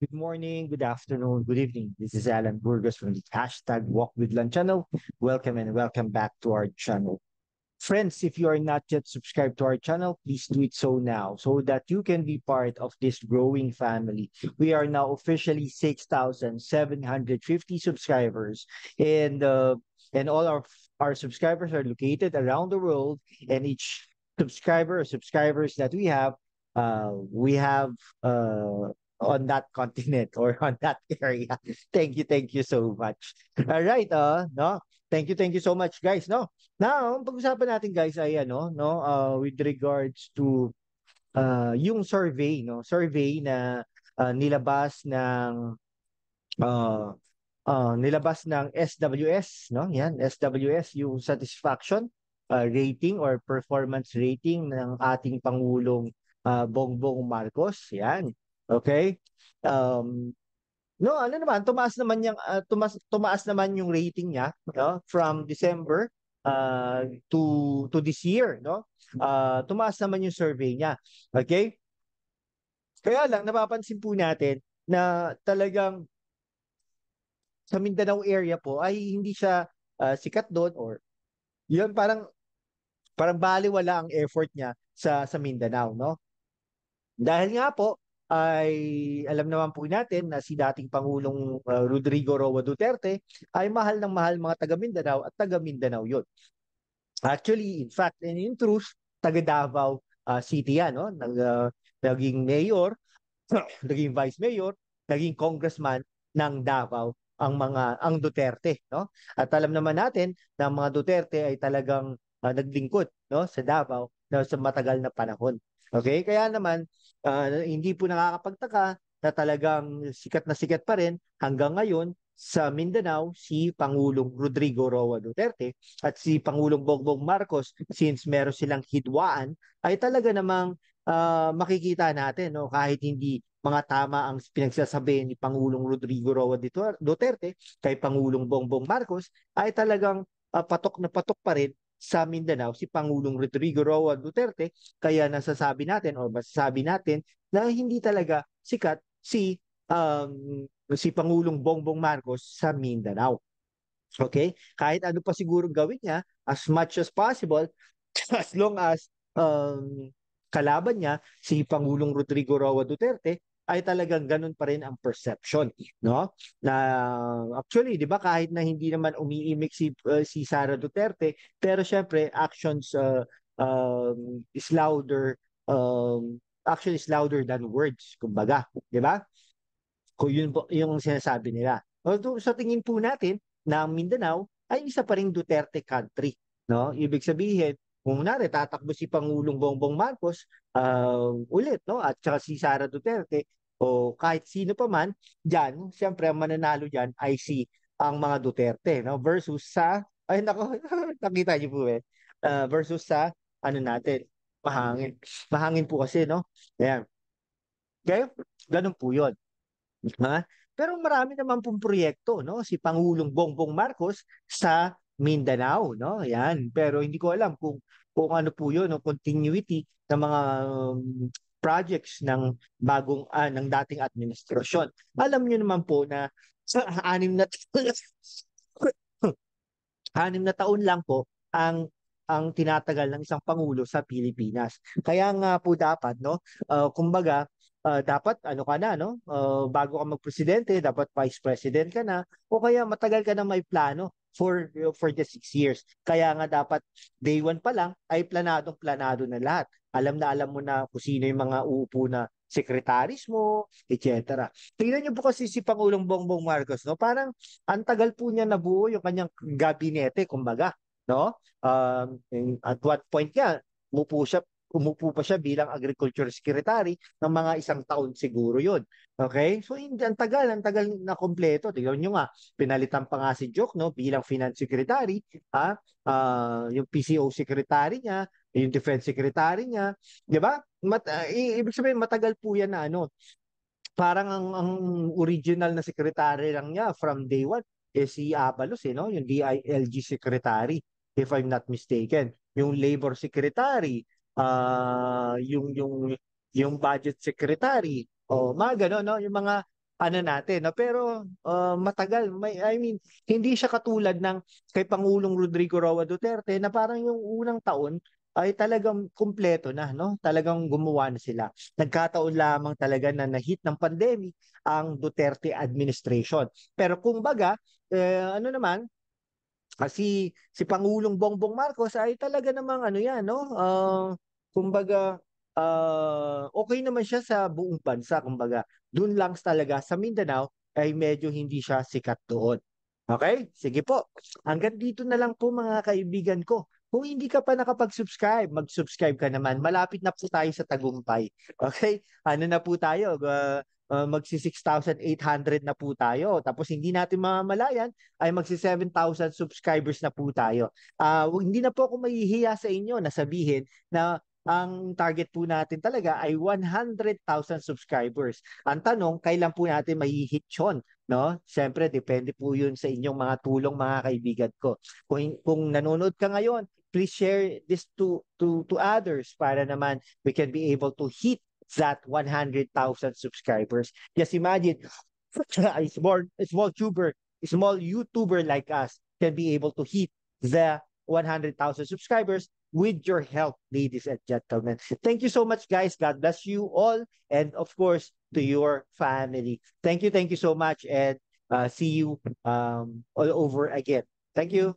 Good morning, good afternoon, good evening. This is Alan Burgos from the hashtag Walk with Lan channel. Welcome and welcome back to our channel. Friends, if you are not yet subscribed to our channel, please do it so now so that you can be part of this growing family. We are now officially 6,750 subscribers and uh, and all our, our subscribers are located around the world and each subscriber or subscribers that we have, uh, we have uh, on that continent or on that area. Thank you, thank you so much. All right, uh, no. Thank you, thank you so much guys, no. Now, ang pag-usapan natin guys ay ano, no, uh, with regards to uh, yung survey, no, survey na uh, nilabas ng uh, uh, nilabas ng SWS, no? Yan, SWS yung satisfaction uh, rating or performance rating ng ating Pangulong uh, Bongbong Marcos. Yan. Okay? Um, no, ano naman, tumaas naman yung uh, ah, tumaas tumaas naman yung rating niya, no? From December uh, to to this year, no? Uh, tumaas naman yung survey niya. Okay? Kaya lang napapansin po natin na talagang sa Mindanao area po ay hindi siya uh, sikat doon or yun parang parang baliwala ang effort niya sa sa Mindanao, no? Dahil nga po ay alam naman po natin na si dating Pangulong uh, Rodrigo Roa Duterte ay mahal ng mahal mga taga Mindanao at taga Mindanao yun. Actually, in fact and in truth, taga Davao uh, City yan, no? Nag, uh, naging mayor, naging vice mayor, naging congressman ng Davao ang mga ang Duterte, no? At alam naman natin na ang mga Duterte ay talagang uh, naglingkod, no, sa Davao no, sa matagal na panahon. Okay? Kaya naman uh, hindi po nakakapagtaka na talagang sikat na sikat pa rin hanggang ngayon sa Mindanao si Pangulong Rodrigo Roa Duterte at si Pangulong Bongbong Marcos since meron silang hidwaan ay talaga namang uh, makikita natin no kahit hindi mga tama ang pinagsasabi ni Pangulong Rodrigo Roa Duterte kay Pangulong Bongbong Marcos ay talagang uh, patok na patok pa rin sa Mindanao si Pangulong Rodrigo Roa Duterte kaya nasasabi natin o masasabi natin na hindi talaga sikat si um, si Pangulong Bongbong Marcos sa Mindanao. Okay? Kahit ano pa siguro gawin niya as much as possible as long as um, kalaban niya si Pangulong Rodrigo Roa Duterte ay talagang ganun pa rin ang perception, no? Na actually, 'di ba kahit na hindi naman umiimik si uh, si Sara Duterte, pero syempre actions uh, um, is louder um, action is louder than words, kumbaga, 'di ba? Kung yun po, yung sinasabi nila. Although sa tingin po natin na Mindanao ay isa pa ring Duterte country, no? Ibig sabihin, kung nari tatakbo si Pangulong Bongbong Marcos uh, ulit no at saka si Sara Duterte o kahit sino pa man, dyan, siyempre ang mananalo dyan ay si ang mga Duterte no? versus sa, ay nako, nakita niyo po eh, uh, versus sa ano natin, mahangin. Mahangin po kasi, no? Ayan. Okay? ganun po yun. Ha? Pero marami naman pong proyekto, no? Si Pangulong Bongbong Marcos sa Mindanao, no? Ayan. Pero hindi ko alam kung kung ano po yun, no? continuity ng mga um, projects ng bagong uh, ng dating administrasyon. Alam niyo naman po na sa anim na anim na taon lang po ang ang tinatagal ng isang pangulo sa Pilipinas. Kaya nga po dapat no, uh, kumbaga uh, dapat ano ka na no, uh, bago ka magpresidente, dapat vice president ka na o kaya matagal ka na may plano for for the six years. Kaya nga dapat day one pa lang ay planadong planado na lahat alam na alam mo na kung sino yung mga uupo na sekretaris mo, etc. Tingnan niyo po kasi si Pangulong Bongbong Marcos, no? Parang ang tagal po niya nabuo yung kanyang gabinete, kumbaga, no? Um, at what point niya, umupo siya, umupo pa siya bilang agriculture secretary ng mga isang taon siguro yon. Okay? So, hindi, ang tagal, ang tagal na kompleto. Tingnan niyo nga, pinalitan pa nga si Joke, no? Bilang finance secretary, ha? Uh, yung PCO secretary niya, yung defense secretary niya, 'di ba? Mat, uh, ibig sabihin matagal po 'yan na ano. Parang ang, ang original na secretary lang niya from day one eh si Abalos eh, no? Yung DILG secretary if I'm not mistaken. Yung labor secretary, uh, yung yung yung budget secretary, o oh, mga gano, no? Yung mga ano natin, no? pero uh, matagal, may, I mean, hindi siya katulad ng kay Pangulong Rodrigo Roa Duterte na parang yung unang taon, ay talagang kumpleto na, no? Talagang gumawa na sila. Nagkataon lamang talaga na nahit ng pandemic ang Duterte administration. Pero kumbaga, eh, ano naman, kasi ah, si Pangulong Bongbong Marcos ay talaga namang ano 'yan, no? Uh, kumbaga uh, okay naman siya sa buong bansa, kumbaga. Doon lang talaga sa Mindanao ay medyo hindi siya sikat doon. Okay? Sige po. Hanggang dito na lang po mga kaibigan ko kung hindi ka pa nakapag-subscribe, mag-subscribe ka naman. Malapit na po tayo sa tagumpay. Okay? Ano na po tayo? Uh, uh, magsi 6,800 na po tayo. Tapos hindi natin mamamalayan ay magsi 7,000 subscribers na po tayo. Uh, hindi na po ako mahihiya sa inyo na sabihin na ang target po natin talaga ay 100,000 subscribers. Ang tanong, kailan po natin mahihit yun? No? Siyempre, depende po yun sa inyong mga tulong, mga kaibigan ko. Kung, kung nanonood ka ngayon please share this to to to others para naman we can be able to hit that 100,000 subscribers. Just imagine a small a small tuber, a small YouTuber like us can be able to hit the 100,000 subscribers with your help, ladies and gentlemen. Thank you so much, guys. God bless you all, and of course to your family. Thank you, thank you so much, and uh, see you um, all over again. Thank you.